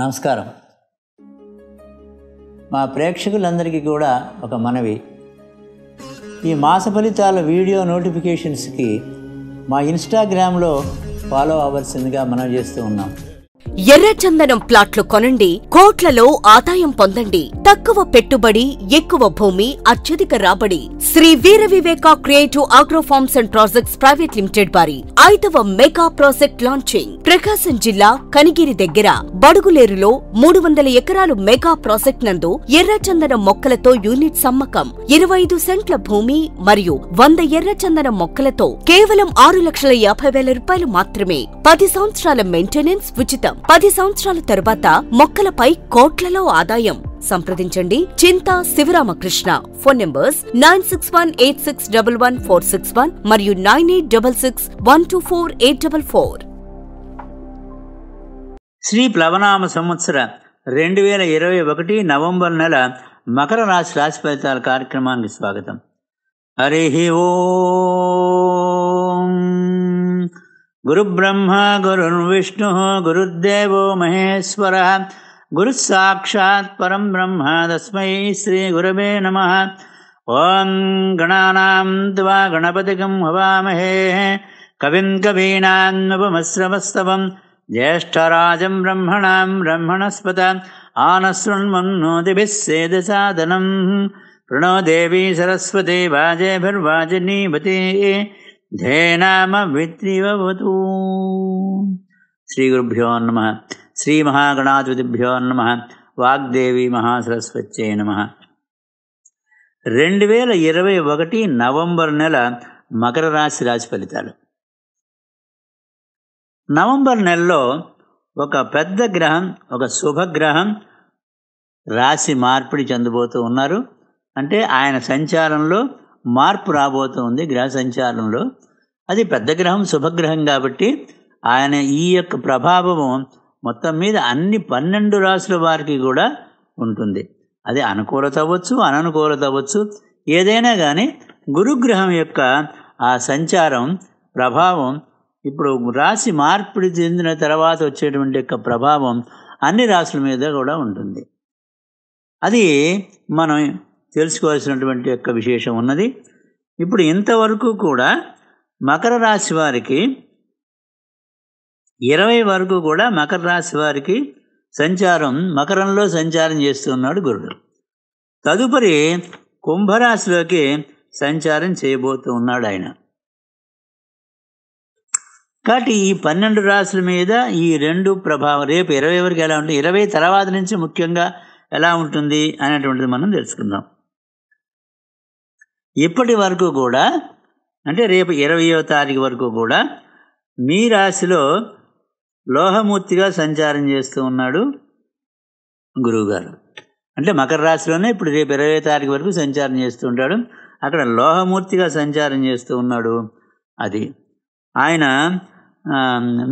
నమస్కారం మా ప్రేక్షకులందరికీ కూడా ఒక మనవి ఈ మాస ఫలితాల వీడియో నోటిఫికేషన్స్కి మా ఇన్స్టాగ్రామ్లో ఫాలో అవ్వాల్సిందిగా మనం చేస్తూ ఉన్నాం ఎర్రచందనం ప్లాట్లు కొనండి కోట్లలో ఆదాయం పొందండి తక్కువ పెట్టుబడి ఎక్కువ భూమి అత్యధిక రాబడి Shri Veera Viveka creative agro farms and projects private limited వారి ఐదవ మెగా ప్రాజెక్ట్ లాంచింగ్ ప్రకాశం జిల్లా కనిగిరి దగ్గర బడుగులేరులో మూడు వందల ఎకరాలు మెగా ప్రాజెక్ట్ నందు ఎర్రచందనం మొక్కలతో యూనిట్ సమ్మకం ఇరవై ఐదు సెంట్ల భూమి మరియు వంద ఎర్రచందనం మొక్కలతో కేవలం ఆరు లక్షల యాభై వేల రూపాయలు మాత్రమే పది సంవత్సరాల మెయింటెనెన్స్ ఉచితం ఆదాయం పది సంవత్సరాల తరువాత మొక్కలపై కోట్లలో ఆదాయం సంప్రదించండి Chinta Sivaramakrishna phone numbers nine six one eight six double one four six one మరియు nine eight double six one two four eight double four శ్రీ ప్లవనామ సంవత్సర రెండు వేల ఇరవై ఒకటి నవంబర్ నెల మకర రాశి రాశి ఫలితాల కార్యక్రమానికి స్వాగతం హరి ఓ गुरुब्रह्मा गुरुर्विष्णुः गुरुर्देवो महेश्वरः गुरुः परं ब्रह्म तस्मै श्रीगुरवे नमः ॐ गणानां त्वा गणपतिकं कविं कविन् कवीनान्नपमश्रमस्तवम् ज्येष्ठराजं ब्रह्मणां ब्रह्मणस्पत आनश्रुण्मन्नोतिभिः प्रणो देवी सरस्वती वाजेभिर्वाजिनीभते ధేనామవిత్రివతూ శ్రీగురుభ్యో నమ శ్రీ మహాగణాధిపతిభ్యో నమ వాగ్దేవి మహాసరస్వత్యే నమ రెండు వేల ఇరవై ఒకటి నవంబర్ నెల మకర రాశి రాశి ఫలితాలు నవంబర్ నెలలో ఒక పెద్ద గ్రహం ఒక శుభగ్రహం రాశి మార్పిడి చెందబోతూ ఉన్నారు అంటే ఆయన సంచారంలో మార్పు రాబోతుంది గ్రహ సంచారంలో అది పెద్ద గ్రహం శుభగ్రహం కాబట్టి ఆయన ఈ యొక్క ప్రభావము మొత్తం మీద అన్ని పన్నెండు రాసుల వారికి కూడా ఉంటుంది అది అనుకూలత అవ్వచ్చు అననుకూలత అవ్వచ్చు ఏదైనా కానీ గురుగ్రహం యొక్క ఆ సంచారం ప్రభావం ఇప్పుడు రాశి మార్పిడి చెందిన తర్వాత వచ్చేటువంటి యొక్క ప్రభావం అన్ని రాశుల మీద కూడా ఉంటుంది అది మనం తెలుసుకోవాల్సినటువంటి యొక్క విశేషం ఉన్నది ఇప్పుడు ఇంతవరకు కూడా మకర రాశి వారికి ఇరవై వరకు కూడా మకర రాశి వారికి సంచారం మకరంలో సంచారం చేస్తున్నాడు గురుడు తదుపరి కుంభరాశిలోకి సంచారం చేయబోతూ ఉన్నాడు ఆయన కాబట్టి ఈ పన్నెండు రాశుల మీద ఈ రెండు ప్రభావం రేపు ఇరవై వరకు ఎలా ఉంటుంది ఇరవై తర్వాత నుంచి ముఖ్యంగా ఎలా ఉంటుంది అనేటువంటిది మనం తెలుసుకుందాం ఇప్పటి వరకు కూడా అంటే రేపు ఇరవయో తారీఖు వరకు కూడా మీ రాశిలో లోహమూర్తిగా సంచారం చేస్తూ ఉన్నాడు గురువుగారు అంటే మకర రాశిలోనే ఇప్పుడు రేపు ఇరవై తారీఖు వరకు సంచారం చేస్తూ ఉంటాడు అక్కడ లోహమూర్తిగా సంచారం చేస్తూ ఉన్నాడు అది ఆయన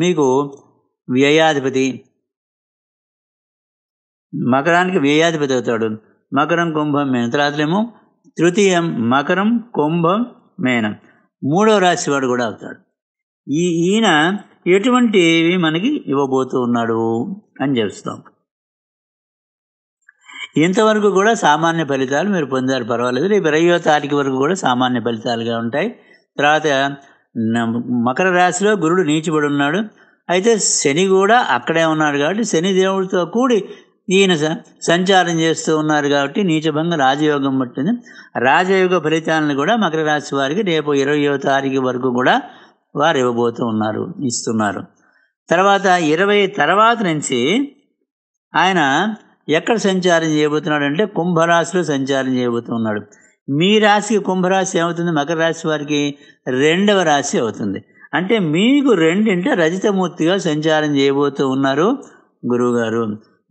మీకు వ్యయాధిపతి మకరానికి వ్యయాధిపతి అవుతాడు మకరం కుంభం మేనం తర్వాతలేమో తృతీయం మకరం కుంభం మేనం మూడో రాశి వాడు కూడా అవుతాడు ఈ ఈయన ఎటువంటివి మనకి ఇవ్వబోతూ ఉన్నాడు అని చెప్తాం ఇంతవరకు కూడా సామాన్య ఫలితాలు మీరు పొందారు పర్వాలేదు రేపు ఇరవయో తారీఖు వరకు కూడా సామాన్య ఫలితాలుగా ఉంటాయి తర్వాత మకర రాశిలో గురుడు నీచిబడి ఉన్నాడు అయితే శని కూడా అక్కడే ఉన్నాడు కాబట్టి శని దేవుడితో కూడి ఈయన సంచారం చేస్తూ ఉన్నారు కాబట్టి నీచభంగ రాజయోగం పట్టింది రాజయోగ ఫలితాలను కూడా మకర రాశి వారికి రేపు ఇరవయో తారీఖు వరకు కూడా వారు ఇవ్వబోతూ ఉన్నారు ఇస్తున్నారు తర్వాత ఇరవై తర్వాత నుంచి ఆయన ఎక్కడ సంచారం చేయబోతున్నాడు అంటే కుంభరాశిలో సంచారం ఉన్నాడు మీ రాశికి కుంభరాశి ఏమవుతుంది మకర రాశి వారికి రెండవ రాశి అవుతుంది అంటే మీకు రెండింట రజితమూర్తిగా సంచారం చేయబోతూ ఉన్నారు గురువుగారు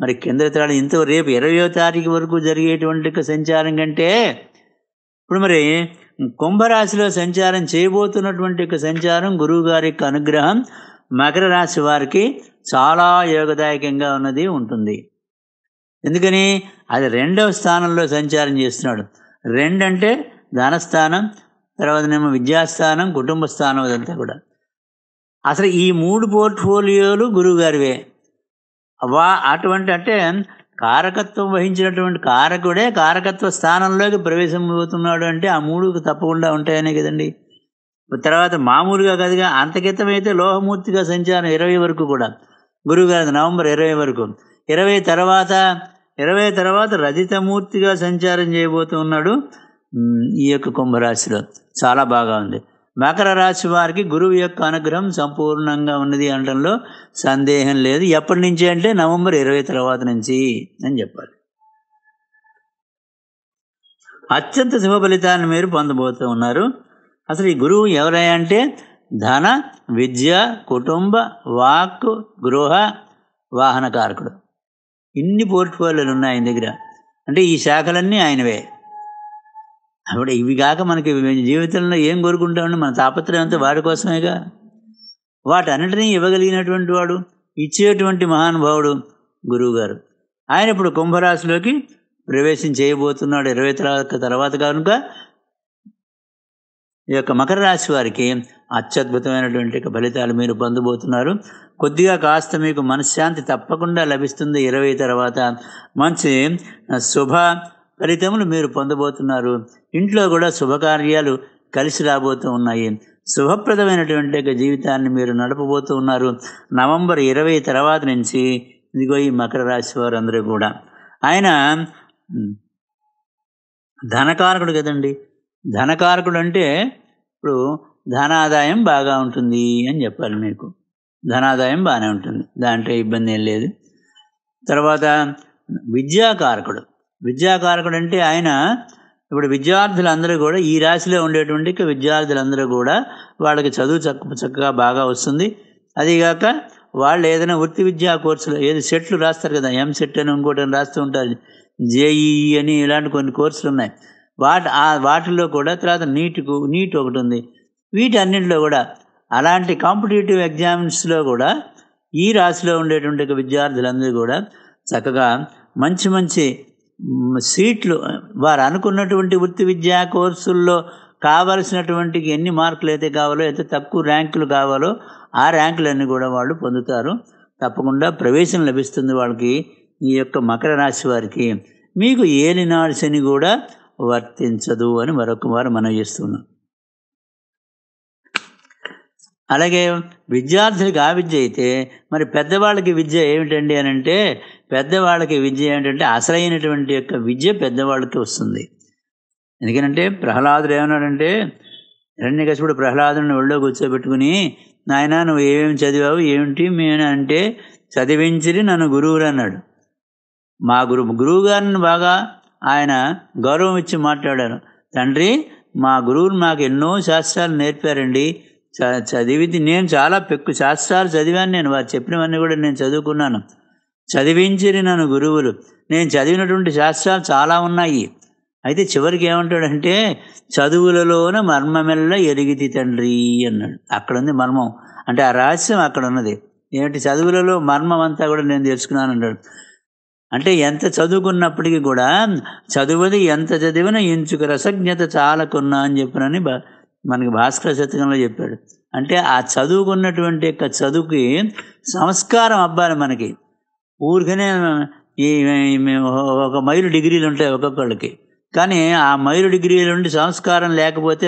మరి కేంద్ర తరాలు ఇంత రేపు ఇరవయో తారీఖు వరకు జరిగేటువంటి సంచారం కంటే ఇప్పుడు మరి కుంభరాశిలో సంచారం చేయబోతున్నటువంటి యొక్క సంచారం గురువు గారి యొక్క అనుగ్రహం మకర రాశి వారికి చాలా యోగదాయకంగా ఉన్నది ఉంటుంది ఎందుకని అది రెండవ స్థానంలో సంచారం చేస్తున్నాడు రెండంటే ధనస్థానం ఏమో విద్యాస్థానం కుటుంబ స్థానం అదంతా కూడా అసలు ఈ మూడు పోర్ట్ఫోలియోలు గురువుగారివే వా అటువంటి అంటే కారకత్వం వహించినటువంటి కారకుడే కారకత్వ స్థానంలోకి ప్రవేశం అవుతున్నాడు అంటే ఆ మూడు తప్పకుండా ఉంటాయనే కదండి తర్వాత మామూలుగా కదిగా అంతకితమైతే లోహమూర్తిగా సంచారం ఇరవై వరకు కూడా గురువుగారి నవంబర్ ఇరవై వరకు ఇరవై తర్వాత ఇరవై తర్వాత రజితమూర్తిగా సంచారం చేయబోతున్నాడు ఈ యొక్క కుంభరాశిలో చాలా బాగా ఉంది మకర రాశి వారికి గురువు యొక్క అనుగ్రహం సంపూర్ణంగా ఉన్నది అనడంలో సందేహం లేదు ఎప్పటి నుంచి అంటే నవంబర్ ఇరవై తర్వాత నుంచి అని చెప్పాలి అత్యంత శుభ ఫలితాన్ని మీరు పొందబోతూ ఉన్నారు అసలు ఈ గురువు ఎవరంటే ధన విద్య కుటుంబ వాక్ గృహ వాహన కారకుడు ఇన్ని పోర్ట్ఫోలియోలు ఉన్నాయి ఆయన దగ్గర అంటే ఈ శాఖలన్నీ ఆయనవే అప్పుడు ఇవి కాక మనకి జీవితంలో ఏం కోరుకుంటామండి మన అంతా వాడి కోసమేగా వాటన్నిటినీ ఇవ్వగలిగినటువంటి వాడు ఇచ్చేటువంటి మహానుభావుడు గురువుగారు ఆయన ఇప్పుడు కుంభరాశిలోకి ప్రవేశం చేయబోతున్నాడు ఇరవై తర్వాత కనుక ఈ యొక్క మకర రాశి వారికి అత్యద్భుతమైనటువంటి ఫలితాలు మీరు పొందబోతున్నారు కొద్దిగా కాస్త మీకు మనశ్శాంతి తప్పకుండా లభిస్తుంది ఇరవై తర్వాత మంచి శుభ ఫలితములు మీరు పొందబోతున్నారు ఇంట్లో కూడా శుభకార్యాలు కలిసి రాబోతూ ఉన్నాయి శుభప్రదమైనటువంటి యొక్క జీవితాన్ని మీరు నడపబోతూ ఉన్నారు నవంబర్ ఇరవై తర్వాత నుంచి ఇదిగో ఈ మకర రాశి వారు అందరూ కూడా ఆయన ధనకారకుడు కదండి ధనకారకుడు అంటే ఇప్పుడు ధనాదాయం బాగా ఉంటుంది అని చెప్పాలి మీకు ధనాదాయం బాగానే ఉంటుంది దాంట్లో ఇబ్బంది ఏం లేదు తర్వాత విద్యాకారకుడు విద్యాకారకుడు అంటే ఆయన ఇప్పుడు విద్యార్థులందరూ కూడా ఈ రాశిలో ఉండేటువంటి విద్యార్థులందరూ కూడా వాళ్ళకి చదువు చక్క చక్కగా బాగా వస్తుంది అదిగాక వాళ్ళు ఏదైనా వృత్తి విద్యా కోర్సులు ఏది సెట్లు రాస్తారు కదా ఎంసెట్ అని ఇంకోటి అని రాస్తూ ఉంటారు జేఈఈ అని ఇలాంటి కొన్ని కోర్సులు ఉన్నాయి వాటి ఆ వాటిల్లో కూడా తర్వాత నీట్కు నీట్ ఒకటి ఉంది వీటన్నింటిలో కూడా అలాంటి కాంపిటేటివ్ ఎగ్జామ్స్లో కూడా ఈ రాశిలో ఉండేటువంటి విద్యార్థులందరూ కూడా చక్కగా మంచి మంచి సీట్లు వారు అనుకున్నటువంటి వృత్తి విద్యా కోర్సుల్లో కావలసినటువంటి ఎన్ని మార్కులు అయితే కావాలో అయితే తక్కువ ర్యాంకులు కావాలో ఆ ర్యాంకులన్నీ కూడా వాళ్ళు పొందుతారు తప్పకుండా ప్రవేశం లభిస్తుంది వాళ్ళకి ఈ యొక్క మకర రాశి వారికి మీకు ఏలినాడు శని కూడా వర్తించదు అని మరొక వారు మనం చేస్తున్నాం అలాగే విద్యార్థులకు ఆ విద్య అయితే మరి పెద్దవాళ్ళకి విద్య ఏమిటండి అని అంటే పెద్దవాళ్ళకి విద్య ఏమిటంటే అసలైనటువంటి యొక్క విద్య పెద్దవాళ్ళకి వస్తుంది ఎందుకనంటే ప్రహ్లాదుడు ఏమన్నాడంటే హిరణ్యకశిపుడు ప్రహ్లాదుని ఒళ్ళో కూర్చోబెట్టుకుని నాయన నువ్వు ఏమేమి చదివావు ఏమిటి మేము అంటే చదివించిరి నన్ను గురువురు అన్నాడు మా గురు గురువు గారిని బాగా ఆయన గౌరవం ఇచ్చి మాట్లాడారు తండ్రి మా గురువులు మాకు ఎన్నో శాస్త్రాలు నేర్పారండి చదివింది నేను చాలా పెక్కు శాస్త్రాలు చదివాను నేను వారు చెప్పినవన్నీ కూడా నేను చదువుకున్నాను చదివించిరి నన్ను గురువులు నేను చదివినటువంటి శాస్త్రాలు చాలా ఉన్నాయి అయితే చివరికి ఏమంటాడంటే చదువులలోన మర్మమెల్ల ఎరిగితి తండ్రి అన్నాడు అక్కడ ఉంది మర్మం అంటే ఆ రహస్యం అక్కడ ఉన్నది ఏమిటి చదువులలో మర్మం అంతా కూడా నేను తెలుసుకున్నాను అన్నాడు అంటే ఎంత చదువుకున్నప్పటికీ కూడా చదువుది ఎంత చదివినా ఇంచుకు రసజ్ఞత చాలకున్నా అని చెప్పినని మనకి భాస్కర శతకంలో చెప్పాడు అంటే ఆ చదువుకున్నటువంటి యొక్క చదువుకి సంస్కారం అబ్బాలి మనకి ఊరికనే ఈ ఒక మైలు డిగ్రీలు ఉంటాయి ఒక్కొక్కళ్ళకి కానీ ఆ మైలు డిగ్రీలు ఉండి సంస్కారం లేకపోతే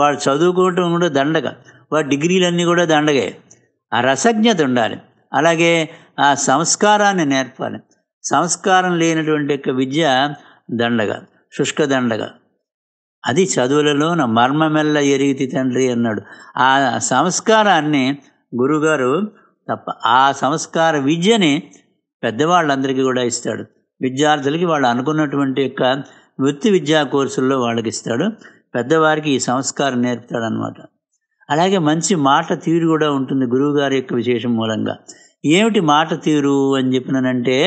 వాడు చదువుకోవటం కూడా దండగ వాడి డిగ్రీలన్నీ కూడా దండగే ఆ రసజ్ఞత ఉండాలి అలాగే ఆ సంస్కారాన్ని నేర్పాలి సంస్కారం లేనటువంటి యొక్క విద్య దండగ శుష్క దండగ అది చదువులలోన మర్మమెల్ల ఎరిగితి తండ్రి అన్నాడు ఆ సంస్కారాన్ని గురుగారు తప్ప ఆ సంస్కార విద్యని పెద్దవాళ్ళందరికీ కూడా ఇస్తాడు విద్యార్థులకి వాళ్ళు అనుకున్నటువంటి యొక్క వృత్తి విద్యా కోర్సుల్లో వాళ్ళకి ఇస్తాడు పెద్దవారికి ఈ సంస్కారం నేర్పుతాడనమాట అలాగే మంచి మాట తీరు కూడా ఉంటుంది గురువుగారి యొక్క విశేషం మూలంగా ఏమిటి మాట తీరు అని చెప్పినానంటే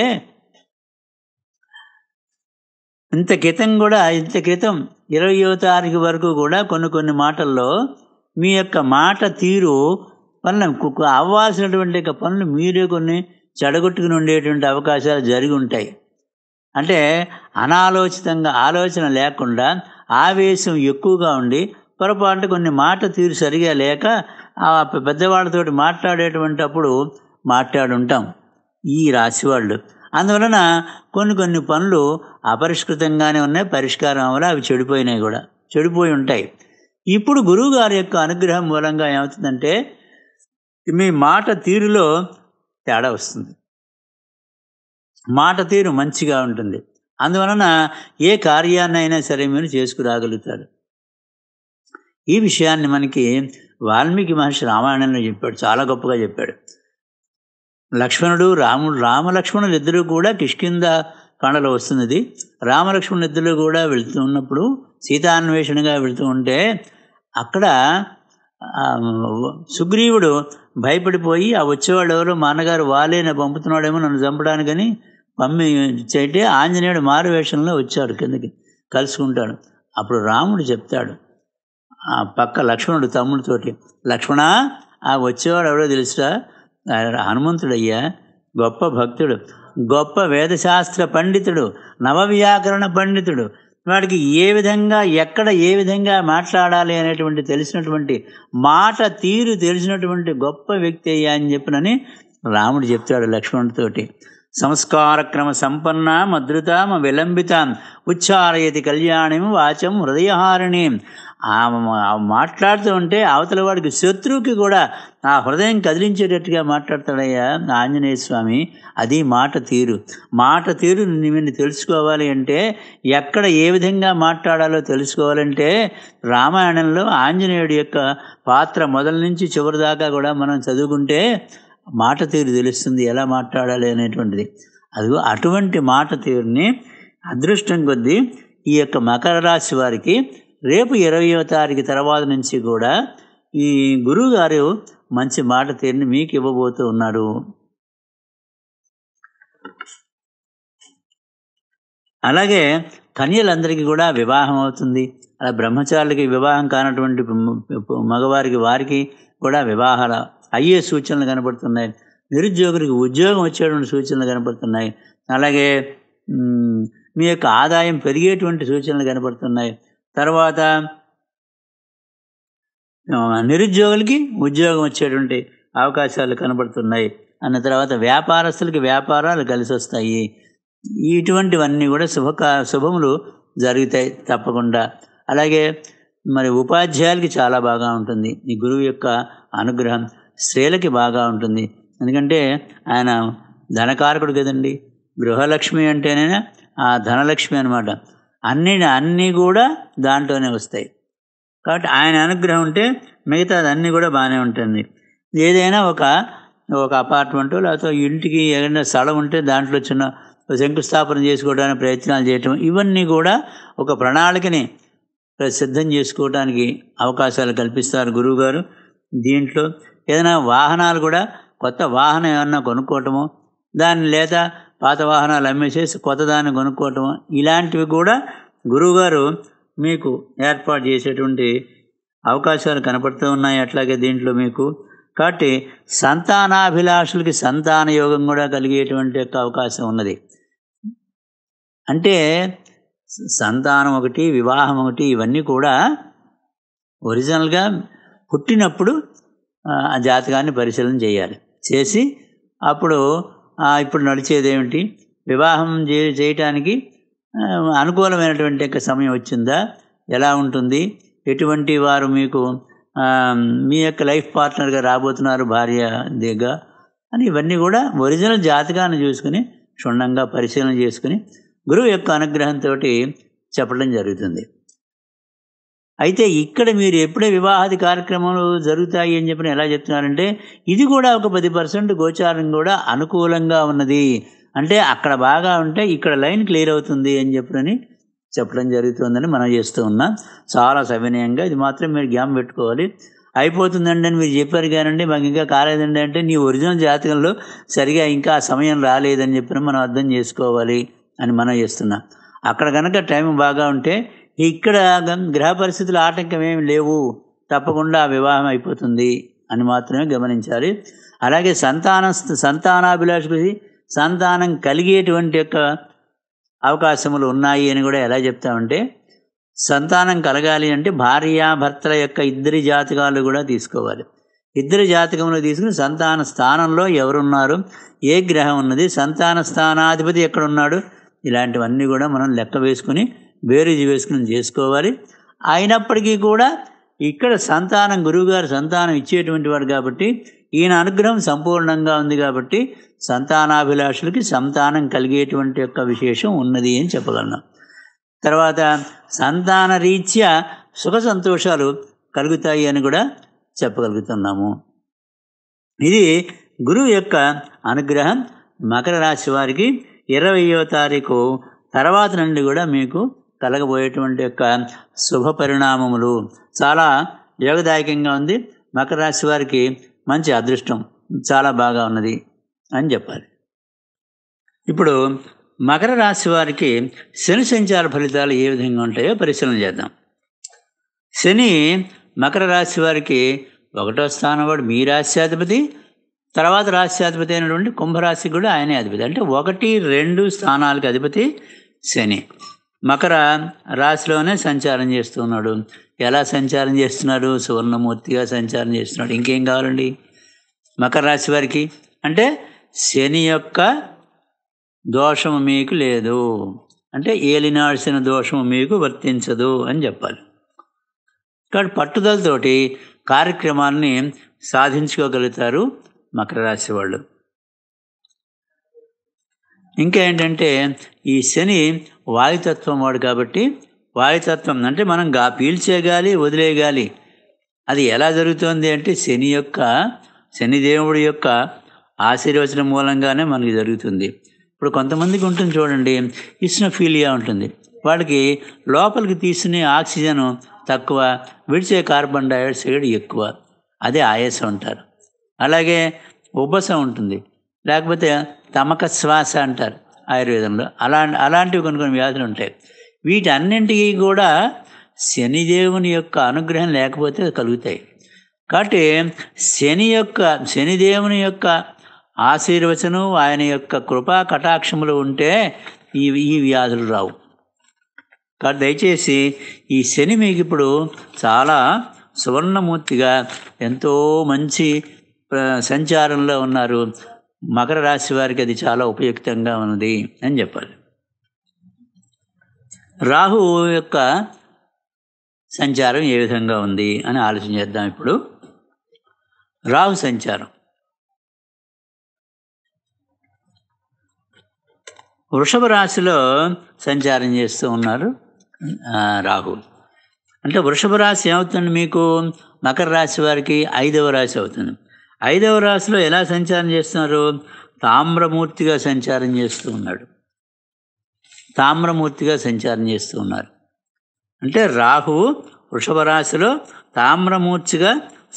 ఇంత క్రితం కూడా ఇంత క్రితం ఇరవయో తారీఖు వరకు కూడా కొన్ని కొన్ని మాటల్లో మీ యొక్క మాట తీరు వలన అవ్వాల్సినటువంటి యొక్క పనులు మీరే కొన్ని చెడగొట్టుకుని ఉండేటువంటి అవకాశాలు జరిగి ఉంటాయి అంటే అనాలోచితంగా ఆలోచన లేకుండా ఆవేశం ఎక్కువగా ఉండి పొరపాటు కొన్ని మాట తీరు సరిగా లేక ఆ పెద్దవాళ్ళతో మాట్లాడేటువంటి అప్పుడు మాట్లాడుంటాం ఈ రాశివాళ్ళు అందువలన కొన్ని కొన్ని పనులు అపరిష్కృతంగానే ఉన్నాయి పరిష్కారం అవ్వాలి అవి చెడిపోయినాయి కూడా చెడిపోయి ఉంటాయి ఇప్పుడు గురువుగారి యొక్క అనుగ్రహం మూలంగా ఏమవుతుందంటే మీ మాట తీరులో తేడా వస్తుంది మాట తీరు మంచిగా ఉంటుంది అందువలన ఏ కార్యాన్నైనా సరే మీరు చేసుకురాగలుగుతారు ఈ విషయాన్ని మనకి వాల్మీకి మహర్షి రామాయణంలో చెప్పాడు చాలా గొప్పగా చెప్పాడు లక్ష్మణుడు రాము రామలక్ష్మణులు ఇద్దరు కూడా కిష్కింద కాండలో వస్తున్నది రామలక్ష్మణులు ఇద్దరు కూడా వెళుతూ ఉన్నప్పుడు సీతాన్వేషణగా వెళుతూ ఉంటే అక్కడ సుగ్రీవుడు భయపడిపోయి ఆ వచ్చేవాడు ఎవరో మా అన్నగారు వాలే పంపుతున్నాడేమో నన్ను చంపడానికని పంపి చేయటే ఆంజనేయుడు మారువేషంలో వచ్చాడు కిందకి కలుసుకుంటాడు అప్పుడు రాముడు చెప్తాడు ఆ పక్క లక్ష్మణుడు తమ్ముడితోటి లక్ష్మణ ఆ వచ్చేవాడు ఎవరో తెలుసా హనుమంతుడయ్యా గొప్ప భక్తుడు గొప్ప వేదశాస్త్ర పండితుడు నవవ్యాకరణ పండితుడు వాడికి ఏ విధంగా ఎక్కడ ఏ విధంగా మాట్లాడాలి అనేటువంటి తెలిసినటువంటి మాట తీరు తెలిసినటువంటి గొప్ప వ్యక్తి అయ్యా అని చెప్పినని రాముడు చెప్తాడు లక్ష్మణుడితోటి క్రమ సంపన్న మధృతామ విలంబితాం ఉచ్చారయతి కళ్యాణిం వాచం హృదయహారిణీం ఆమె మాట్లాడుతూ ఉంటే అవతల వాడికి శత్రువుకి కూడా నా హృదయం కదిలించేటట్టుగా మాట్లాడతాడయ్యా ఆంజనేయ స్వామి అది మాట తీరు మాట తీరు నిన్ను తెలుసుకోవాలి అంటే ఎక్కడ ఏ విధంగా మాట్లాడాలో తెలుసుకోవాలంటే రామాయణంలో ఆంజనేయుడి యొక్క పాత్ర మొదల నుంచి చివరి దాకా కూడా మనం చదువుకుంటే మాట తీరు తెలుస్తుంది ఎలా మాట్లాడాలి అనేటువంటిది అదిగో అటువంటి మాట తీరుని అదృష్టం కొద్దీ ఈ యొక్క మకర రాశి వారికి రేపు ఇరవయో తారీఖు తర్వాత నుంచి కూడా ఈ గురువుగారు మంచి మాట తీరిని మీకు ఇవ్వబోతూ ఉన్నారు అలాగే కన్యలందరికీ కూడా వివాహం అవుతుంది అలా బ్రహ్మచారులకి వివాహం కానటువంటి మగవారికి వారికి కూడా వివాహాల అయ్యే సూచనలు కనపడుతున్నాయి నిరుద్యోగులకు ఉద్యోగం వచ్చేటువంటి సూచనలు కనపడుతున్నాయి అలాగే మీ యొక్క ఆదాయం పెరిగేటువంటి సూచనలు కనపడుతున్నాయి తర్వాత నిరుద్యోగులకి ఉద్యోగం వచ్చేటువంటి అవకాశాలు కనబడుతున్నాయి అన్న తర్వాత వ్యాపారస్తులకి వ్యాపారాలు కలిసి వస్తాయి ఇటువంటివన్నీ కూడా శుభకా శుభములు జరుగుతాయి తప్పకుండా అలాగే మరి ఉపాధ్యాయులకి చాలా బాగా ఉంటుంది ఈ గురువు యొక్క అనుగ్రహం స్త్రీలకి బాగా ఉంటుంది ఎందుకంటే ఆయన ధనకారకుడు కదండి గృహలక్ష్మి అంటేనే ఆ ధనలక్ష్మి అనమాట అన్ని అన్నీ కూడా దాంట్లోనే వస్తాయి కాబట్టి ఆయన అనుగ్రహం ఉంటే మిగతా అన్నీ కూడా బాగానే ఉంటుంది ఏదైనా ఒక ఒక అపార్ట్మెంటు లేకపోతే ఇంటికి ఏదైనా స్థలం ఉంటే దాంట్లో చిన్న శంకుస్థాపన చేసుకోవడానికి ప్రయత్నాలు చేయటం ఇవన్నీ కూడా ఒక ప్రణాళికని సిద్ధం చేసుకోవడానికి అవకాశాలు కల్పిస్తారు గురువుగారు దీంట్లో ఏదైనా వాహనాలు కూడా కొత్త వాహనం ఏమన్నా కొనుక్కోవటము దాని లేదా పాత వాహనాలు అమ్మేసేసి కొత్తదాన్ని కొనుక్కోవటం ఇలాంటివి కూడా గురువుగారు మీకు ఏర్పాటు చేసేటువంటి అవకాశాలు కనపడుతూ ఉన్నాయి అట్లాగే దీంట్లో మీకు కాబట్టి సంతానాభిలాషులకి సంతాన యోగం కూడా కలిగేటువంటి యొక్క అవకాశం ఉన్నది అంటే సంతానం ఒకటి వివాహం ఒకటి ఇవన్నీ కూడా ఒరిజినల్గా పుట్టినప్పుడు ఆ జాతకాన్ని పరిశీలన చేయాలి చేసి అప్పుడు ఇప్పుడు నడిచేది ఏమిటి వివాహం చే చేయటానికి అనుకూలమైనటువంటి యొక్క సమయం వచ్చిందా ఎలా ఉంటుంది ఎటువంటి వారు మీకు మీ యొక్క లైఫ్ పార్ట్నర్గా రాబోతున్నారు భార్య దిగ్గా అని ఇవన్నీ కూడా ఒరిజినల్ జాతకాన్ని చూసుకుని క్షుణ్ణంగా పరిశీలన చేసుకుని గురువు యొక్క అనుగ్రహంతో చెప్పడం జరుగుతుంది అయితే ఇక్కడ మీరు ఎప్పుడే వివాహాది కార్యక్రమాలు జరుగుతాయి అని చెప్పిన ఎలా చెప్తున్నారంటే ఇది కూడా ఒక పది పర్సెంట్ గోచారం కూడా అనుకూలంగా ఉన్నది అంటే అక్కడ బాగా ఉంటే ఇక్కడ లైన్ క్లియర్ అవుతుంది అని చెప్పని చెప్పడం జరుగుతుందని మనం చేస్తూ ఉన్నాం చాలా సవినయంగా ఇది మాత్రం మీరు జ్ఞాపం పెట్టుకోవాలి అయిపోతుందండి అని మీరు చెప్పారు కానండి మాకు ఇంకా కాలేదండి అంటే నీ ఒరిజినల్ జాతకంలో సరిగా ఇంకా ఆ సమయం రాలేదని చెప్పిన మనం అర్థం చేసుకోవాలి అని మనం చేస్తున్నాం అక్కడ కనుక టైం బాగా ఉంటే ఇక్కడ గ్రహ పరిస్థితుల ఆటంకం ఏమి లేవు తప్పకుండా వివాహం అయిపోతుంది అని మాత్రమే గమనించాలి అలాగే సంతాన సంతానాభిలాషులకి సంతానం కలిగేటువంటి యొక్క అవకాశములు ఉన్నాయి అని కూడా ఎలా చెప్తామంటే సంతానం కలగాలి అంటే భార్యాభర్తల యొక్క ఇద్దరి జాతకాలు కూడా తీసుకోవాలి ఇద్దరి జాతకములు తీసుకుని సంతాన స్థానంలో ఎవరున్నారు ఏ గ్రహం ఉన్నది సంతాన స్థానాధిపతి ఎక్కడున్నాడు ఇలాంటివన్నీ కూడా మనం లెక్క వేసుకుని వేరే జీవేసుకుని చేసుకోవాలి అయినప్పటికీ కూడా ఇక్కడ సంతానం గురువుగారు సంతానం ఇచ్చేటువంటి వాడు కాబట్టి ఈయన అనుగ్రహం సంపూర్ణంగా ఉంది కాబట్టి సంతానాభిలాషులకి సంతానం కలిగేటువంటి యొక్క విశేషం ఉన్నది అని చెప్పగలను తర్వాత సంతాన రీత్యా సుఖ సంతోషాలు కలుగుతాయి అని కూడా చెప్పగలుగుతున్నాము ఇది గురువు యొక్క అనుగ్రహం మకర రాశి వారికి ఇరవయో తారీఖు తర్వాత నుండి కూడా మీకు కలగబోయేటువంటి యొక్క శుభ పరిణామములు చాలా యోగదాయకంగా ఉంది మకర రాశి వారికి మంచి అదృష్టం చాలా బాగా ఉన్నది అని చెప్పాలి ఇప్పుడు మకర రాశి వారికి శని సంచార ఫలితాలు ఏ విధంగా ఉంటాయో పరిశీలన చేద్దాం శని మకర రాశి వారికి ఒకటో స్థానం వాడు మీ రాశ్యాధిపతి తర్వాత రాశ్యాధిపతి అయినటువంటి కుంభరాశికి కూడా ఆయనే అధిపతి అంటే ఒకటి రెండు స్థానాలకు అధిపతి శని మకర రాశిలోనే సంచారం చేస్తున్నాడు ఎలా సంచారం చేస్తున్నాడు సువర్ణమూర్తిగా సంచారం చేస్తున్నాడు ఇంకేం కావాలండి మకర రాశి వారికి అంటే శని యొక్క దోషము మీకు లేదు అంటే ఏలినాల్సిన దోషము మీకు వర్తించదు అని చెప్పాలి కాబట్టి పట్టుదలతోటి కార్యక్రమాన్ని సాధించుకోగలుగుతారు మకర రాశి వాళ్ళు ఇంకా ఏంటంటే ఈ శని వాయుతత్వం వాడు కాబట్టి వాయుతత్వం అంటే మనం గా పీల్చే గాలి వదిలే గాలి అది ఎలా జరుగుతుంది అంటే శని యొక్క శనిదేవుడి యొక్క ఆశీర్వచన మూలంగానే మనకి జరుగుతుంది ఇప్పుడు కొంతమందికి ఉంటుంది చూడండి ఇస్నోఫీలియా ఉంటుంది వాడికి లోపలికి తీసుకునే ఆక్సిజన్ తక్కువ విడిచే కార్బన్ డైఆక్సైడ్ ఎక్కువ అదే ఆయాసం అంటారు అలాగే ఉబ్బసం ఉంటుంది లేకపోతే తమక శ్వాస అంటారు ఆయుర్వేదంలో అలా అలాంటివి కొన్ని కొన్ని వ్యాధులు ఉంటాయి వీటన్నింటికి కూడా శనిదేవుని యొక్క అనుగ్రహం లేకపోతే కలుగుతాయి కాబట్టి శని యొక్క శనిదేవుని యొక్క ఆశీర్వచనం ఆయన యొక్క కృపా కటాక్షములు ఉంటే ఈ ఈ వ్యాధులు రావు కాబట్టి దయచేసి ఈ శని మీకు ఇప్పుడు చాలా సువర్ణమూర్తిగా ఎంతో మంచి సంచారంలో ఉన్నారు మకర రాశి వారికి అది చాలా ఉపయుక్తంగా ఉన్నది అని చెప్పాలి రాహు యొక్క సంచారం ఏ విధంగా ఉంది అని ఆలోచన చేద్దాం ఇప్పుడు రాహు సంచారం వృషభ రాశిలో సంచారం చేస్తూ ఉన్నారు రాహు అంటే వృషభ రాశి ఏమవుతుంది మీకు మకర రాశి వారికి ఐదవ రాశి అవుతుంది ఐదవ రాశిలో ఎలా సంచారం చేస్తున్నారు తామ్రమూర్తిగా సంచారం చేస్తూ ఉన్నాడు తామ్రమూర్తిగా సంచారం చేస్తూ ఉన్నారు అంటే రాహువు వృషభ రాశిలో తామ్రమూర్తిగా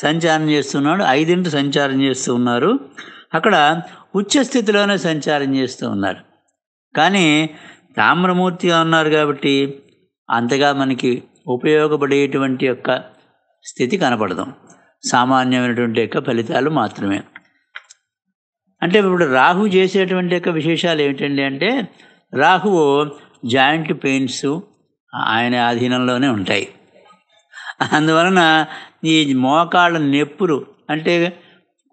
సంచారం చేస్తున్నాడు ఐదింటి సంచారం చేస్తూ ఉన్నారు అక్కడ ఉచ్చస్థితిలోనే సంచారం చేస్తూ ఉన్నారు కానీ తామ్రమూర్తిగా ఉన్నారు కాబట్టి అంతగా మనకి ఉపయోగపడేటువంటి యొక్క స్థితి కనపడదాం సామాన్యమైనటువంటి యొక్క ఫలితాలు మాత్రమే అంటే ఇప్పుడు రాహు చేసేటువంటి యొక్క విశేషాలు ఏమిటండి అంటే రాహువు జాయింట్ పెయిన్స్ ఆయన ఆధీనంలోనే ఉంటాయి అందువలన ఈ మోకాళ్ళ నొప్పులు అంటే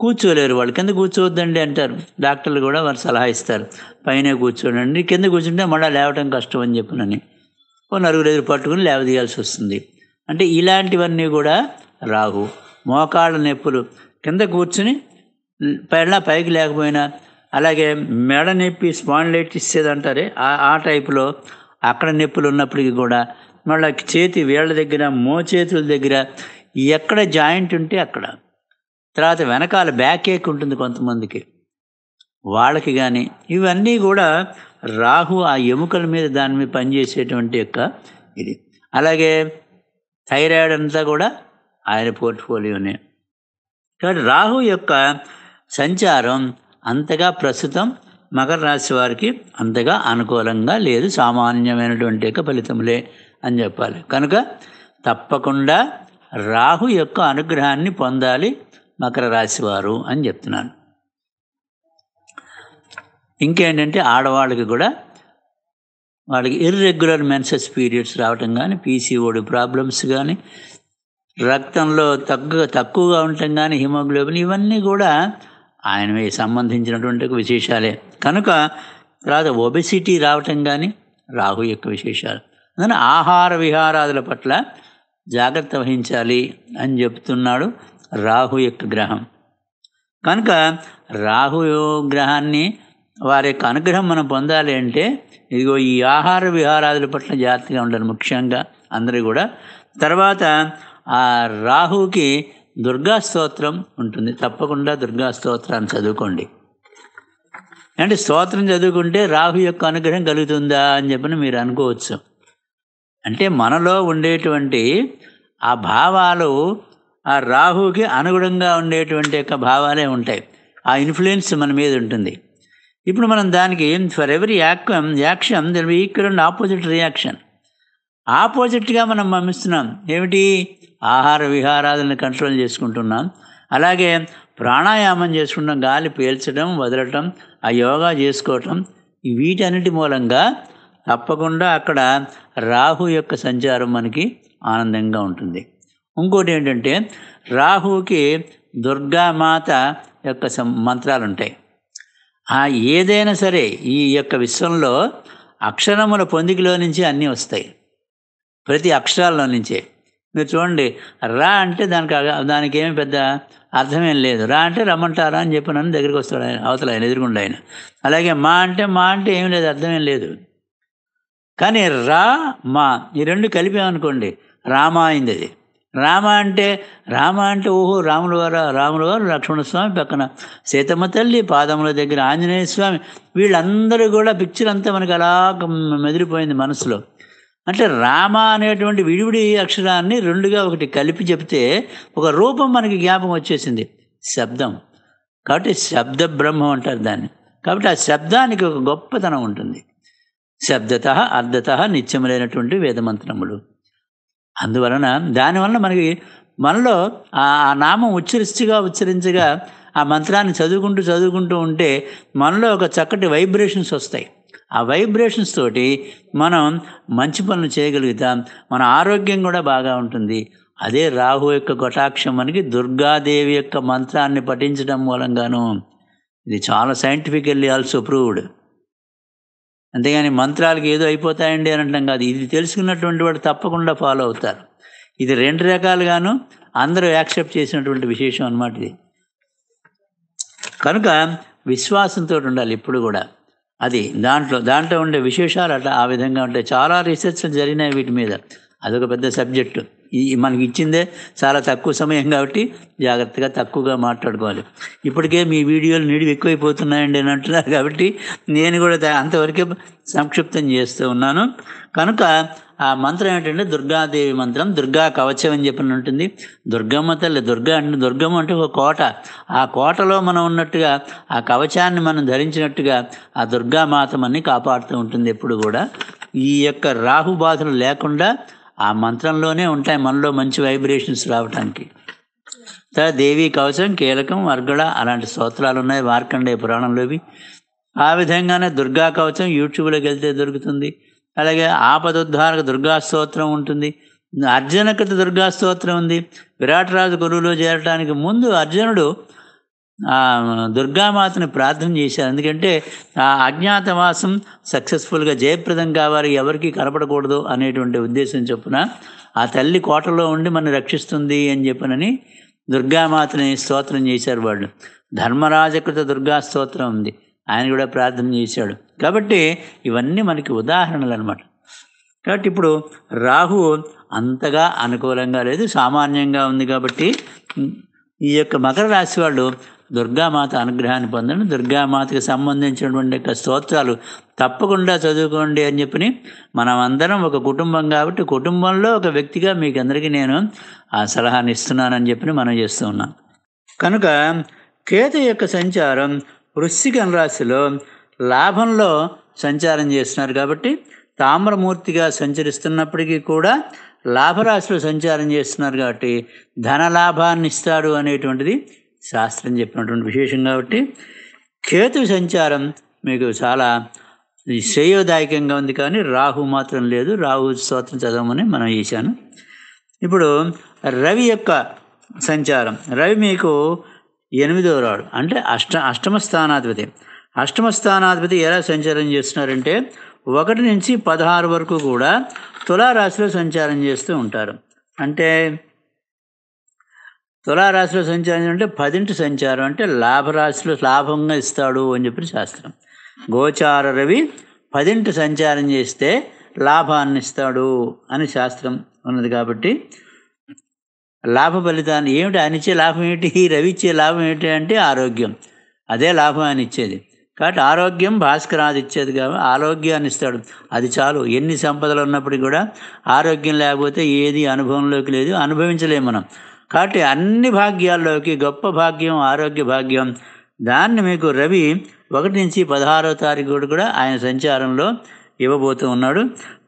కూర్చోలేరు వాళ్ళు కింద కూర్చోవద్దండి అంటారు డాక్టర్లు కూడా వారు సలహా ఇస్తారు పైన కూర్చోండి కింద కూర్చుంటే మళ్ళీ లేవటం కష్టం అని చెప్పినని ఓ నలుగురు ఎదురు పట్టుకుని లేవదీయాల్సి వస్తుంది అంటే ఇలాంటివన్నీ కూడా రాహు మోకాళ్ళ నొప్పులు కింద కూర్చుని పెళ్ళ పైకి లేకపోయినా అలాగే మెడ నొప్పి ఇచ్చేది అంటారే ఆ టైపులో అక్కడ నొప్పులు ఉన్నప్పటికీ కూడా మళ్ళీ చేతి వేళ్ళ దగ్గర మోచేతుల దగ్గర ఎక్కడ జాయింట్ ఉంటే అక్కడ తర్వాత వెనకాల బ్యాక్ ఏక్ ఉంటుంది కొంతమందికి వాళ్ళకి కానీ ఇవన్నీ కూడా రాహు ఆ ఎముకల మీద దాని మీద పనిచేసేటువంటి యొక్క ఇది అలాగే థైరాయిడ్ అంతా కూడా ఆయన పోర్ట్ఫోలియోనే కాబట్టి రాహు యొక్క సంచారం అంతగా ప్రస్తుతం మకర రాశి వారికి అంతగా అనుకూలంగా లేదు సామాన్యమైనటువంటి యొక్క ఫలితములే అని చెప్పాలి కనుక తప్పకుండా రాహు యొక్క అనుగ్రహాన్ని పొందాలి మకర రాశి వారు అని చెప్తున్నాను ఇంకేంటంటే ఆడవాళ్ళకి కూడా వాళ్ళకి ఇర్రెగ్యులర్ మెన్సెస్ పీరియడ్స్ రావటం కానీ పీసీఓడి ప్రాబ్లమ్స్ కానీ రక్తంలో తగ్గ తక్కువగా ఉండటం కానీ హిమోగ్లోబిన్ ఇవన్నీ కూడా ఆయన సంబంధించినటువంటి విశేషాలే కనుక తర్వాత ఒబెసిటీ రావటం కానీ రాహు యొక్క విశేషాలు అందుకని ఆహార విహారాదుల పట్ల జాగ్రత్త వహించాలి అని చెప్తున్నాడు రాహు యొక్క గ్రహం కనుక రాహు గ్రహాన్ని వారి యొక్క అనుగ్రహం మనం పొందాలి అంటే ఇదిగో ఈ ఆహార విహారాదుల పట్ల జాగ్రత్తగా ఉండాలి ముఖ్యంగా అందరూ కూడా తర్వాత ఆ రాహుకి దుర్గా స్తోత్రం ఉంటుంది తప్పకుండా దుర్గా స్తోత్రాన్ని చదువుకోండి అంటే స్తోత్రం చదువుకుంటే రాహు యొక్క అనుగ్రహం కలుగుతుందా అని చెప్పని మీరు అనుకోవచ్చు అంటే మనలో ఉండేటువంటి ఆ భావాలు ఆ రాహుకి అనుగుణంగా ఉండేటువంటి యొక్క భావాలే ఉంటాయి ఆ ఇన్ఫ్లుయెన్స్ మన మీద ఉంటుంది ఇప్పుడు మనం దానికి ఫర్ ఎవరీ యాక్వం action there equal and opposite reaction ఆపోజిట్గా మనం పంపిస్తున్నాం ఏమిటి ఆహార విహారాలను కంట్రోల్ చేసుకుంటున్నాం అలాగే ప్రాణాయామం చేసుకుంటాం గాలి పీల్చడం వదలటం ఆ యోగా చేసుకోవటం వీటన్నిటి మూలంగా తప్పకుండా అక్కడ రాహు యొక్క సంచారం మనకి ఆనందంగా ఉంటుంది ఇంకోటి ఏంటంటే రాహుకి దుర్గామాత యొక్క మంత్రాలు ఉంటాయి ఆ ఏదైనా సరే ఈ యొక్క విశ్వంలో అక్షరముల పొందికిలో నుంచి అన్నీ వస్తాయి ప్రతి అక్షరాల్లో నుంచే మీరు చూడండి రా అంటే దానికి దానికి ఏమి పెద్ద అర్థమేం లేదు రా అంటే రమ్మంటారా అని చెప్పి నన్ను దగ్గరికి వస్తాడు ఆయన అవతల ఆయన ఎదురుకుండా ఆయన అలాగే మా అంటే మా అంటే ఏం లేదు అర్థం లేదు కానీ రా మా ఈ రెండు కలిపామనుకోండి రామ అయింది అది రామ అంటే రామ అంటే ఓహో రాముల వారు రాముల వారు లక్ష్మణస్వామి పక్కన సీతమ్మ తల్లి పాదముల దగ్గర ఆంజనేయ స్వామి వీళ్ళందరూ కూడా పిక్చర్ అంతా మనకు అలా మెదిరిపోయింది మనసులో అంటే రామ అనేటువంటి విడివిడి అక్షరాన్ని రెండుగా ఒకటి కలిపి చెప్తే ఒక రూపం మనకి జ్ఞాపకం వచ్చేసింది శబ్దం కాబట్టి శబ్ద బ్రహ్మం అంటారు దాన్ని కాబట్టి ఆ శబ్దానికి ఒక గొప్పతనం ఉంటుంది శబ్దత అర్ధత నిత్యములైనటువంటి వేదమంత్రములు అందువలన దానివలన మనకి మనలో ఆ నామం ఉచ్చరిస్తుగా ఉచ్చరించగా ఆ మంత్రాన్ని చదువుకుంటూ చదువుకుంటూ ఉంటే మనలో ఒక చక్కటి వైబ్రేషన్స్ వస్తాయి ఆ వైబ్రేషన్స్ తోటి మనం మంచి పనులు చేయగలుగుతాం మన ఆరోగ్యం కూడా బాగా ఉంటుంది అదే రాహు యొక్క కటాక్షం మనకి దుర్గాదేవి యొక్క మంత్రాన్ని పఠించడం మూలంగాను ఇది చాలా సైంటిఫికల్లీ ఆల్సో ప్రూవ్డ్ అంతేగాని మంత్రాలకి ఏదో అయిపోతాయండి అని అంటాం కాదు ఇది తెలుసుకున్నటువంటి వాడు తప్పకుండా ఫాలో అవుతారు ఇది రెండు రకాలుగాను అందరూ యాక్సెప్ట్ చేసినటువంటి విశేషం అనమాట ఇది కనుక విశ్వాసంతో ఉండాలి ఇప్పుడు కూడా అది దాంట్లో దాంట్లో ఉండే విశేషాలు అట్లా ఆ విధంగా ఉంటాయి చాలా రీసెర్చ్లు జరిగినాయి వీటి మీద అదొక పెద్ద సబ్జెక్టు ఈ మనకి ఇచ్చిందే చాలా తక్కువ సమయం కాబట్టి జాగ్రత్తగా తక్కువగా మాట్లాడుకోవాలి ఇప్పటికే మీ వీడియోలు నీడి ఎక్కువైపోతున్నాయండి అని అంటున్నారు కాబట్టి నేను కూడా అంతవరకే సంక్షిప్తం చేస్తూ ఉన్నాను కనుక ఆ మంత్రం ఏంటంటే దుర్గాదేవి మంత్రం దుర్గా కవచం అని చెప్పిన ఉంటుంది దుర్గమ్మ తల్లి దుర్గా అంటే దుర్గమ్మ అంటే ఒక కోట ఆ కోటలో మనం ఉన్నట్టుగా ఆ కవచాన్ని మనం ధరించినట్టుగా ఆ దుర్గామాత మనని కాపాడుతూ ఉంటుంది ఎప్పుడు కూడా ఈ యొక్క రాహు బాధలు లేకుండా ఆ మంత్రంలోనే ఉంటాయి మనలో మంచి వైబ్రేషన్స్ రావటానికి తర్వాత దేవి కవచం కీలకం వర్గడ అలాంటి స్తోత్రాలు ఉన్నాయి మార్కండే పురాణంలోవి ఆ విధంగానే దుర్గా కవచం యూట్యూబ్లోకి వెళ్తే దొరుకుతుంది అలాగే ఆపదోద్ధారక దుర్గా స్తోత్రం ఉంటుంది అర్జునకృత దుర్గా స్తోత్రం ఉంది విరాటరాజు గురువులో చేరడానికి ముందు అర్జునుడు దుర్గామాతను ప్రార్థన చేశారు ఎందుకంటే ఆ అజ్ఞాతవాసం సక్సెస్ఫుల్గా జయప్రదం కావాలి ఎవరికి కనపడకూడదు అనేటువంటి ఉద్దేశం చొప్పున ఆ తల్లి కోటలో ఉండి మనం రక్షిస్తుంది అని చెప్పనని దుర్గామాతని స్తోత్రం చేశారు వాళ్ళు ధర్మరాజకృత దుర్గా స్తోత్రం ఉంది ఆయన కూడా ప్రార్థన చేశాడు కాబట్టి ఇవన్నీ మనకి ఉదాహరణలు అనమాట కాబట్టి ఇప్పుడు రాహు అంతగా అనుకూలంగా లేదు సామాన్యంగా ఉంది కాబట్టి ఈ యొక్క మకర రాశి వాళ్ళు దుర్గామాత అనుగ్రహాన్ని పొందండి దుర్గామాతకి సంబంధించినటువంటి యొక్క స్తోత్రాలు తప్పకుండా చదువుకోండి అని చెప్పి మనం అందరం ఒక కుటుంబం కాబట్టి కుటుంబంలో ఒక వ్యక్తిగా మీకు అందరికీ నేను ఆ సలహాని ఇస్తున్నానని చెప్పి మనం చేస్తూ ఉన్నాం కనుక కేతు యొక్క సంచారం వృశ్చికం రాశిలో లాభంలో సంచారం చేస్తున్నారు కాబట్టి తామ్రమూర్తిగా సంచరిస్తున్నప్పటికీ కూడా లాభరాశిలో సంచారం చేస్తున్నారు కాబట్టి ధన లాభాన్ని ఇస్తాడు అనేటువంటిది శాస్త్రం చెప్పినటువంటి విశేషం కాబట్టి కేతు సంచారం మీకు చాలా శ్రేయోదాయకంగా ఉంది కానీ రాహు మాత్రం లేదు రాహు స్తోత్రం చదవమని మనం చేశాను ఇప్పుడు రవి యొక్క సంచారం రవి మీకు ఎనిమిదవ రాడు అంటే అష్ట అష్టమ స్థానాధిపతి అష్టమ స్థానాధిపతి ఎలా సంచారం చేస్తున్నారంటే ఒకటి నుంచి పదహారు వరకు కూడా తులారాశిలో సంచారం చేస్తూ ఉంటారు అంటే తులారాశిలో సంచారం అంటే పదింటి సంచారం అంటే లాభరాశిలో లాభంగా ఇస్తాడు అని చెప్పి శాస్త్రం గోచార రవి పదింటి సంచారం చేస్తే లాభాన్ని ఇస్తాడు అని శాస్త్రం ఉన్నది కాబట్టి లాభ ఫలితాన్ని ఏమిటి ఆయన ఇచ్చే లాభం ఏమిటి రవి ఇచ్చే లాభం ఏమిటి అంటే ఆరోగ్యం అదే లాభం అని ఇచ్చేది కాబట్టి ఆరోగ్యం అది ఇచ్చేది కాబట్టి ఆరోగ్యాన్ని ఇస్తాడు అది చాలు ఎన్ని సంపదలు ఉన్నప్పటికీ కూడా ఆరోగ్యం లేకపోతే ఏది అనుభవంలోకి లేదు అనుభవించలేము మనం కాబట్టి అన్ని భాగ్యాల్లోకి గొప్ప భాగ్యం ఆరోగ్య భాగ్యం దాన్ని మీకు రవి ఒకటి నుంచి పదహారో తారీఖు కూడా ఆయన సంచారంలో ఇవ్వబోతూ ఉన్నాడు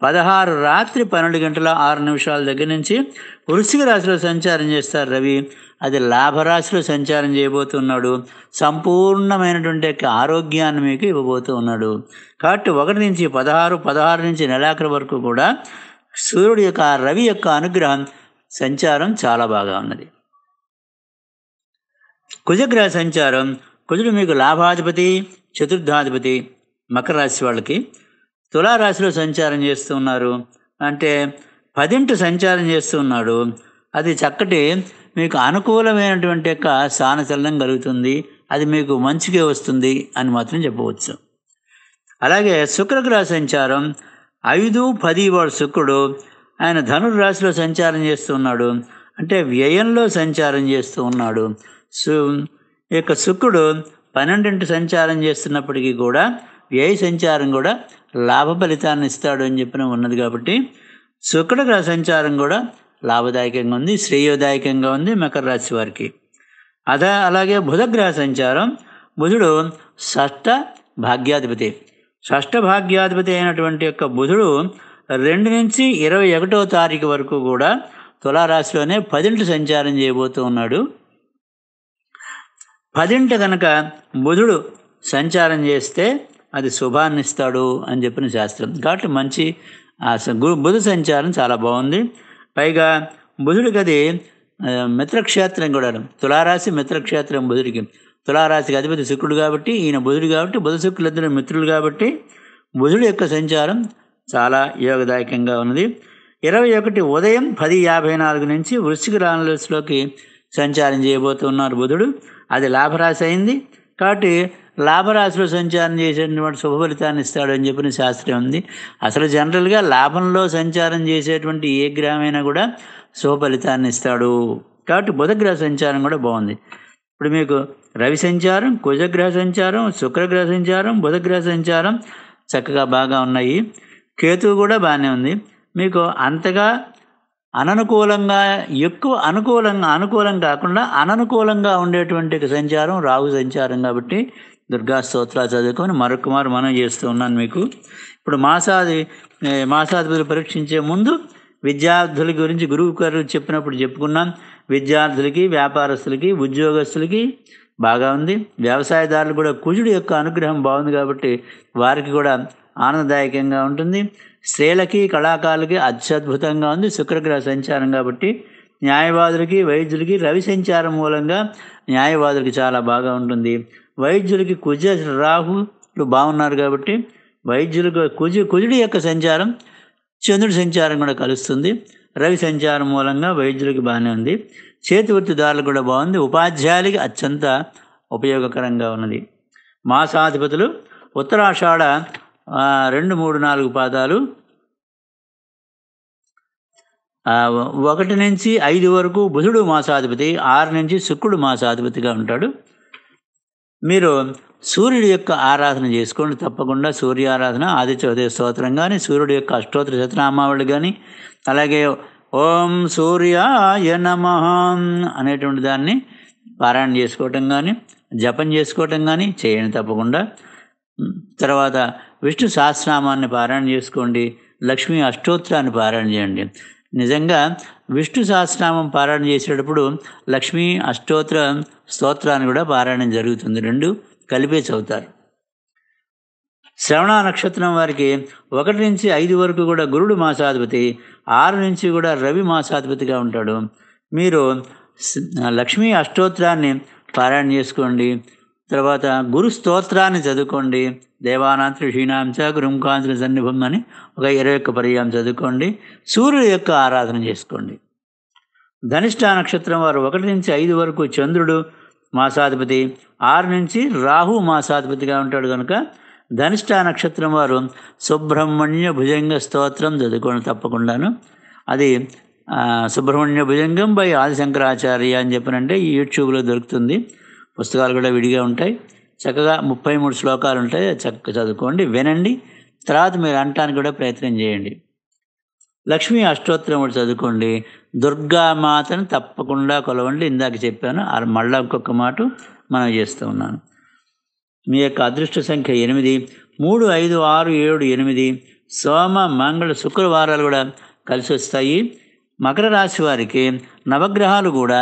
పదహారు రాత్రి పన్నెండు గంటల ఆరు నిమిషాల దగ్గర నుంచి వృశ్చిక రాశిలో సంచారం చేస్తారు రవి అది లాభరాశిలో సంచారం చేయబోతున్నాడు సంపూర్ణమైనటువంటి యొక్క ఆరోగ్యాన్ని మీకు ఇవ్వబోతూ ఉన్నాడు కాబట్టి ఒకటి నుంచి పదహారు పదహారు నుంచి నెలాఖరు వరకు కూడా సూర్యుడు యొక్క రవి యొక్క అనుగ్రహం సంచారం చాలా బాగా ఉన్నది కుజగ్రహ సంచారం కుజుడు మీకు లాభాధిపతి చతుర్థాధిపతి మకర రాశి వాళ్ళకి తులారాశిలో సంచారం చేస్తున్నారు అంటే పదింటి సంచారం చేస్తున్నాడు అది చక్కటి మీకు అనుకూలమైనటువంటి యొక్క స్థానచలనం కలుగుతుంది అది మీకు మంచిగా వస్తుంది అని మాత్రం చెప్పవచ్చు అలాగే శుక్రగ్రహ సంచారం ఐదు పది వాడు శుక్రుడు ఆయన ధనుర్రాశిలో సంచారం చేస్తూ ఉన్నాడు అంటే వ్యయంలో సంచారం చేస్తూ ఉన్నాడు సు యొక్క శుక్రుడు పన్నెండింటి సంచారం చేస్తున్నప్పటికీ కూడా వ్యయ సంచారం కూడా లాభ ఫలితాన్ని ఇస్తాడు అని చెప్పిన ఉన్నది కాబట్టి శుక్ర గ్రహ సంచారం కూడా లాభదాయకంగా ఉంది శ్రేయోదాయకంగా ఉంది మకర రాశి వారికి అదా అలాగే బుధగ్రహ సంచారం బుధుడు షష్ట భాగ్యాధిపతి షష్ట భాగ్యాధిపతి అయినటువంటి యొక్క బుధుడు రెండు నుంచి ఇరవై ఒకటో తారీఖు వరకు కూడా తులారాశిలోనే పదింటి సంచారం చేయబోతూ ఉన్నాడు పదింటి కనుక బుధుడు సంచారం చేస్తే అది శుభాన్ని ఇస్తాడు అని చెప్పిన శాస్త్రం కాబట్టి మంచి బుధ సంచారం చాలా బాగుంది పైగా బుధుడికి అది మిత్రక్షేత్రం కూడా తులారాశి మిత్రక్షేత్రం బుధుడికి తులారాశికి అధిపతి శుక్రుడు కాబట్టి ఈయన బుధుడు కాబట్టి బుధ ఇద్దరు మిత్రులు కాబట్టి బుధుడు యొక్క సంచారం చాలా యోగదాయకంగా ఉన్నది ఇరవై ఒకటి ఉదయం పది యాభై నాలుగు నుంచి వృశ్చిక రాశిలోకి సంచారం చేయబోతున్నారు బుధుడు అది లాభరాశి అయింది కాబట్టి లాభరాశుల సంచారం చేసేటువంటి శుభ ఫలితాన్ని ఇస్తాడు అని చెప్పిన శాస్త్రం ఉంది అసలు జనరల్గా లాభంలో సంచారం చేసేటువంటి ఏ గ్రహమైనా కూడా శుభ ఫలితాన్ని ఇస్తాడు కాబట్టి బుధగ్రహ సంచారం కూడా బాగుంది ఇప్పుడు మీకు రవి సంచారం కుజగ్రహ సంచారం శుక్రగ్రహ సంచారం బుధగ్రహ సంచారం చక్కగా బాగా ఉన్నాయి కేతువు కూడా బాగానే ఉంది మీకు అంతగా అననుకూలంగా ఎక్కువ అనుకూలంగా అనుకూలం కాకుండా అననుకూలంగా ఉండేటువంటి సంచారం రాహు సంచారం కాబట్టి దుర్గా స్తోత్రాలు చదువుకొని మరొకమారు మనం చేస్తూ ఉన్నాను మీకు ఇప్పుడు మాసాది మాసాధిపతులు పరీక్షించే ముందు విద్యార్థుల గురించి గురువు గారు చెప్పినప్పుడు చెప్పుకున్నాం విద్యార్థులకి వ్యాపారస్తులకి ఉద్యోగస్తులకి బాగా ఉంది వ్యవసాయదారులు కూడా కుజుడు యొక్క అనుగ్రహం బాగుంది కాబట్టి వారికి కూడా ఆనందదాయకంగా ఉంటుంది స్త్రీలకి కళాకారులకి అత్యద్భుతంగా ఉంది శుక్రగ్రహ సంచారం కాబట్టి న్యాయవాదులకి వైద్యులకి రవి సంచారం మూలంగా న్యాయవాదులకి చాలా బాగా ఉంటుంది వైద్యులకి కుజ రాహులు బాగున్నారు కాబట్టి వైద్యులకు కుజ కుజుడి యొక్క సంచారం చంద్రుడి సంచారం కూడా కలుస్తుంది రవి సంచారం మూలంగా వైద్యులకి బాగానే ఉంది చేతివృత్తిదారులు కూడా బాగుంది ఉపాధ్యాయులకి అత్యంత ఉపయోగకరంగా ఉన్నది మాసాధిపతులు ఉత్తరాషాఢ రెండు మూడు నాలుగు పాదాలు ఒకటి నుంచి ఐదు వరకు బుధుడు మాసాధిపతి ఆరు నుంచి శుక్రుడు మాసాధిపతిగా ఉంటాడు మీరు సూర్యుడి యొక్క ఆరాధన చేసుకోండి తప్పకుండా సూర్య ఆరాధన ఆదిత్య ఉదయ స్తోత్రం కానీ సూర్యుడి యొక్క అష్టోత్తర శతనామావళి కానీ అలాగే ఓం సూర్యాయ నమ అనేటువంటి దాన్ని పారాయణ చేసుకోవటం కానీ జపం చేసుకోవటం కానీ చేయండి తప్పకుండా తర్వాత విష్ణు సహస్రనామాన్ని పారాయణ చేసుకోండి లక్ష్మీ అష్టోత్రాన్ని పారాయణ చేయండి నిజంగా విష్ణు సహస్రనామం పారాయణ చేసేటప్పుడు లక్ష్మీ అష్టోత్తర స్తోత్రాన్ని కూడా పారాయణం జరుగుతుంది రెండు కలిపే చదువుతారు శ్రవణ నక్షత్రం వారికి ఒకటి నుంచి ఐదు వరకు కూడా గురుడు మాసాధిపతి ఆరు నుంచి కూడా రవి మాసాధిపతిగా ఉంటాడు మీరు లక్ష్మీ అష్టోత్తరాన్ని పారాయణ చేసుకోండి తర్వాత గురు స్తోత్రాన్ని చదువుకోండి దేవానాథ్ హీనాంశ గురుంకాంతుల సన్నిభం అని ఒక ఇరవై ఒక్క పర్యాయం చదువుకోండి సూర్యుడు యొక్క ఆరాధన చేసుకోండి ధనిష్ట నక్షత్రం వారు ఒకటి నుంచి ఐదు వరకు చంద్రుడు మాసాధిపతి ఆరు నుంచి రాహు మాసాధిపతిగా ఉంటాడు కనుక ధనిష్ట నక్షత్రం వారు సుబ్రహ్మణ్య భుజంగ స్తోత్రం చదువుకోండి తప్పకుండాను అది సుబ్రహ్మణ్య భుజంగం బై ఆదిశంకరాచార్య అని చెప్పినంటే ఈ యూట్యూబ్లో దొరుకుతుంది పుస్తకాలు కూడా విడిగా ఉంటాయి చక్కగా ముప్పై మూడు శ్లోకాలు ఉంటాయి చక్క చదువుకోండి వినండి తర్వాత మీరు అనటానికి కూడా ప్రయత్నం చేయండి లక్ష్మీ అష్టోత్తరం కూడా చదువుకోండి దుర్గామాతను తప్పకుండా కొలవండి ఇందాక చెప్పాను మళ్ళీ ఇంకొక మాట మనం చేస్తూ ఉన్నాను మీ యొక్క అదృష్ట సంఖ్య ఎనిమిది మూడు ఐదు ఆరు ఏడు ఎనిమిది సోమ మంగళ శుక్రవారాలు కూడా కలిసి వస్తాయి మకర రాశి వారికి నవగ్రహాలు కూడా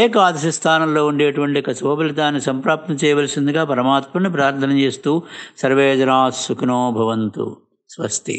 ఏకాదశి స్థానంలో ఉండేటువంటి శుభఫలితాన్ని సంప్రాప్తం చేయవలసిందిగా పరమాత్మని ప్రార్థన చేస్తూ సర్వేజనా సుఖినో భవంతు స్వస్తి